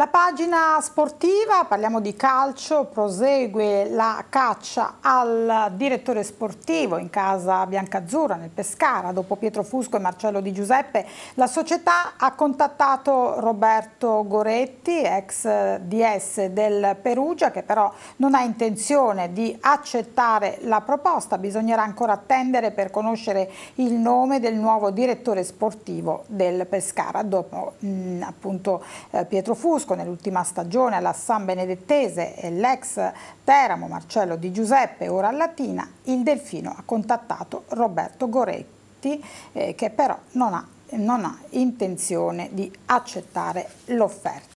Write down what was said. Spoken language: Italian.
La pagina sportiva, parliamo di calcio, prosegue la caccia al direttore sportivo in casa Biancazzurra nel Pescara. Dopo Pietro Fusco e Marcello Di Giuseppe, la società ha contattato Roberto Goretti, ex DS del Perugia, che però non ha intenzione di accettare la proposta. Bisognerà ancora attendere per conoscere il nome del nuovo direttore sportivo del Pescara. Dopo mh, mm, appunto eh, Pietro Fusco Francesco nell'ultima stagione alla San Benedettese e l'ex Teramo Marcello Di Giuseppe, ora a Latina, il Delfino ha contattato Roberto Goretti eh, che però non ha, non ha intenzione di accettare l'offerta.